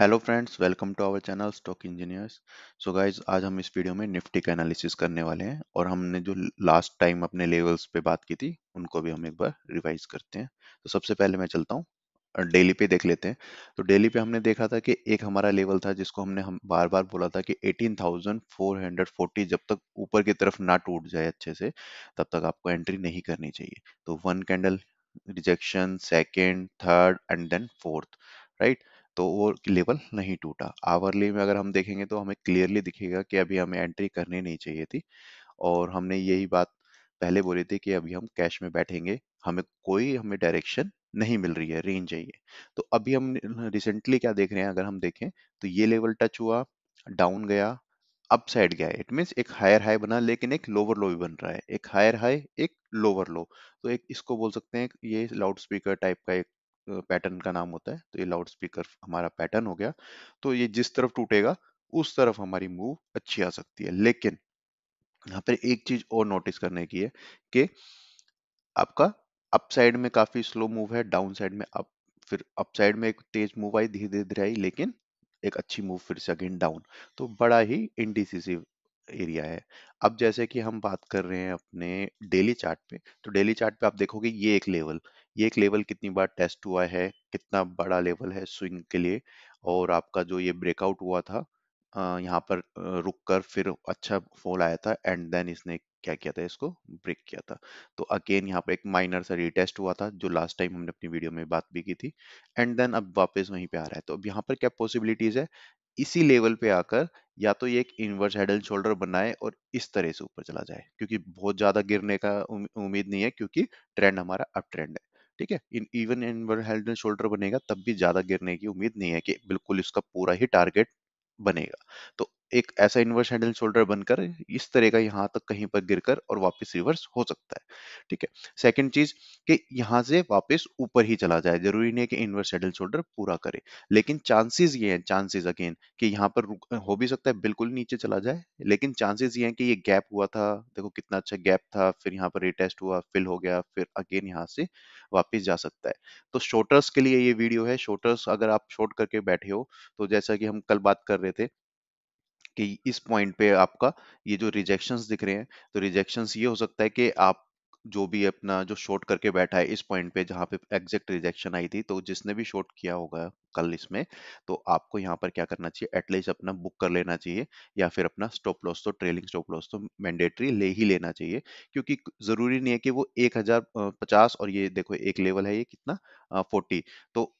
Hello friends welcome to our channel stock engineers so guys आज हम इस video में निफ्टी का एनालिसिस करने वाले हैं और हमने जो लास्ट टाइम अपने लेवल्स पे बात की थी उनको भी हम एक बार रिवाइज करते हैं तो सबसे पहले मैं चलता हूँ डेली पे देख लेते हैं तो डेली पे हमने देखा था कि एक हमारा लेवल था जिसको हमने हम बार बार बोला था कि 18,440 जब तक ऊपर की तरफ ना टूट जाए अच्छे से तब तक आपको एंट्री नहीं करनी चाहिए तो one candle rejection second third and then fourth right right? तो वो लेवल नहीं टूटा आवरली में अगर हम देखेंगे तो हमें क्लियरली दिखेगा कि अभी हमें एंट्री करनी नहीं चाहिए थी और हमने यही बात पहले बोली थी कि अभी हम कैश में बैठेंगे हमें कोई हमें डायरेक्शन नहीं मिल रही है रेंज चाहिए तो अभी हम रिसेंटली क्या देख रहे हैं अगर हम देखें तो ये लेवल टच हुआ डाउन गया अपसाइड गया इट मीन्स एक हायर हाई बना लेकिन एक लोअर लो भी बन रहा है एक हायर हाई एक लोअर लो तो एक इसको बोल सकते हैं ये लाउड स्पीकर टाइप का एक पैटर्न का नाम होता है तो ये लाउड स्पीकर हमारा पैटर्न हो गया तो ये जिस तरफ टूटेगा उस तरफ हमारी मूव अच्छी आ सकती है लेकिन यहाँ पर एक चीज और नोटिस करने की है कि आपका अप साइड में काफी स्लो मूव है डाउन साइड में अप फिर अप साइड में एक तेज मूव आई धीरे धीरे आई लेकिन एक अच्छी मूव फिर से अगेन डाउन तो बड़ा ही इंडिसिसिव एरिया है अब जैसे कि हम बात कर रहे हैं अपने डेली चार्ट पे तो डेली चार्ट पे आप देखोगे ये एक लेवल ये एक लेवल कितनी बार टेस्ट हुआ है कितना बड़ा लेवल है स्विंग के लिए और आपका जो ये ब्रेकआउट हुआ था यहाँ पर रुक कर फिर अच्छा फॉल आया था एंड देन इसने क्या किया था इसको ब्रेक किया था तो अगेन यहाँ पर एक माइनर सा रिटेस्ट हुआ था जो लास्ट टाइम हमने अपनी वीडियो में बात भी की थी एंड देन अब वापस वहीं पे आ रहा है तो अब यहाँ पर क्या पॉसिबिलिटीज है इसी लेवल पे आकर या तो ये एक इनवर्स हेड एंड शोल्डर बनाए और इस तरह से ऊपर चला जाए क्योंकि बहुत ज्यादा गिरने का उम्मीद नहीं है क्योंकि ट्रेंड हमारा अप ट्रेंड है ठीक है in even in head and shoulder बनेगा तब भी ज्यादा गिरने की उम्मीद नहीं है कि बिल्कुल इसका पूरा ही टारगेट बनेगा तो एक ऐसा इन्वर्स हैंडल शोल्डर बनकर इस तरह का यहाँ तक कहीं पर गिरकर और वापस रिवर्स हो सकता है ठीक है सेकंड चीज कि यहाँ से वापस ऊपर ही चला जाए जरूरी नहीं है कि इनवर्स हैंडल शोल्डर पूरा करे लेकिन चांसेस ये हैं चांसेस अगेन कि यहाँ पर हो भी सकता है बिल्कुल नीचे चला जाए लेकिन चांसेस ये हैं कि ये गैप हुआ था देखो कितना अच्छा गैप था फिर यहाँ पर रिटेस्ट हुआ फिल हो गया फिर अगेन यहाँ से वापस जा सकता है तो शॉर्टर्स के लिए ये वीडियो है शॉर्टर्स अगर आप शॉर्ट करके बैठे हो तो जैसा कि हम कल बात कर रहे थे कि इस पॉइंट पे आपका ये जो रिजेक्शंस दिख रहे हैं तो रिजेक्शंस ये हो सकता है कि आप जो भी अपना जो शॉर्ट करके बैठा है इस पॉइंट पे जहां पे एग्जैक्ट रिजेक्शन आई थी तो जिसने भी शॉर्ट किया होगा कल इसमें तो आपको यहाँ पर क्या करना चाहिए एटलीस्ट अपना बुक कर लेना चाहिए या फिर अपना स्टॉप लॉस तो ट्रेलिंग स्टॉप लॉस तो मैंडेटरी ले ही लेना चाहिए क्योंकि ज़रूरी नहीं है कि वो एक हजार पचास और ये देखो एक लेवल है ये कितना फोर्टी तो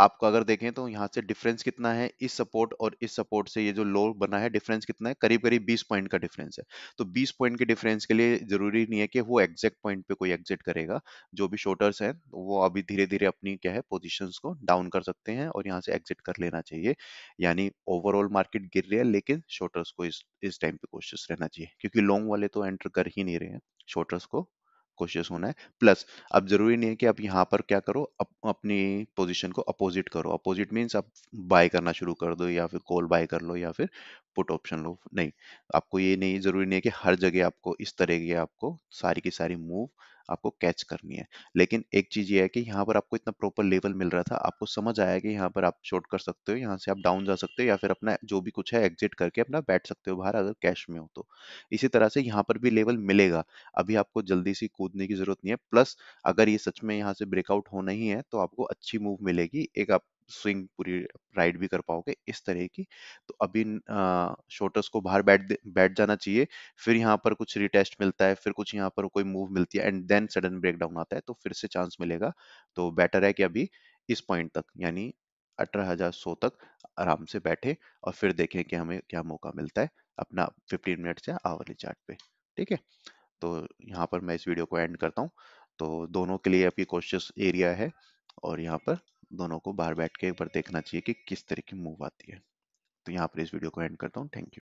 आपको अगर देखें तो यहाँ से डिफरेंस कितना है इस सपोर्ट और इस सपोर्ट से ये जो लो बना है डिफरेंस कितना है करीब करीब 20 पॉइंट का डिफरेंस है तो 20 पॉइंट के डिफरेंस के लिए जरूरी नहीं है कि वो एग्जैक्ट पॉइंट पे कोई एग्जिट करेगा जो भी शोटर्स हैं वो अभी धीरे धीरे अपनी क्या है पोजिशन को डाउन कर सकते हैं और यहाँ से एग्जिट कर लेना चाहिए यानी ओवरऑल मार्केट गिर रही है लेकिन शोटर्स को इस टाइम पे कोशिश रहना चाहिए क्योंकि लॉन्ग वाले तो एंटर कर ही नहीं रहे हैं शोटर्स को कॉशियस होना है प्लस अब जरूरी नहीं है कि आप यहाँ पर क्या करो अप, अपनी पोजीशन को अपोजिट करो अपोजिट मीन्स आप बाय करना शुरू कर दो या फिर कॉल बाय कर लो या फिर पुट ऑप्शन लो नहीं आपको ये नहीं जरूरी नहीं है कि हर जगह आपको इस तरह की आपको सारी की सारी मूव आपको कैच करनी है लेकिन एक चीज़ ये है कि यहाँ पर आपको इतना प्रॉपर लेवल मिल रहा था आपको समझ आया कि यहाँ पर आप शॉर्ट कर सकते हो यहाँ से आप डाउन जा सकते हो या फिर अपना जो भी कुछ है एग्जिट करके अपना बैठ सकते हो बाहर अगर कैश में हो तो इसी तरह से यहाँ पर भी लेवल मिलेगा अभी आपको जल्दी सी कूदने की जरूरत नहीं है प्लस अगर ये सच में यहाँ से ब्रेकआउट होना ही है तो आपको अच्छी मूव मिलेगी एक आप स्विंग पूरी राइड भी कर पाओगे इस तरह की तो अभी शोटर्स को बाहर बैठ बैठ जाना चाहिए फिर यहाँ पर कुछ रिटेस्ट मिलता है फिर कुछ यहाँ पर कोई मूव मिलती है एंड देन सडन डाउन आता है तो फिर से चांस मिलेगा तो बेटर है कि अभी इस पॉइंट तक यानी अठारह हजार सौ तक आराम से बैठे और फिर देखें कि हमें क्या मौका मिलता है अपना फिफ्टीन मिनट या आवरली चार्ट पे ठीक है तो यहाँ पर मैं इस वीडियो को एंड करता हूँ तो दोनों के लिए आपकी कोशिश एरिया है और यहाँ पर दोनों को बाहर बैठ के एक बार देखना चाहिए कि किस तरह की मूव आती है तो यहाँ पर इस वीडियो को एंड करता हूँ थैंक यू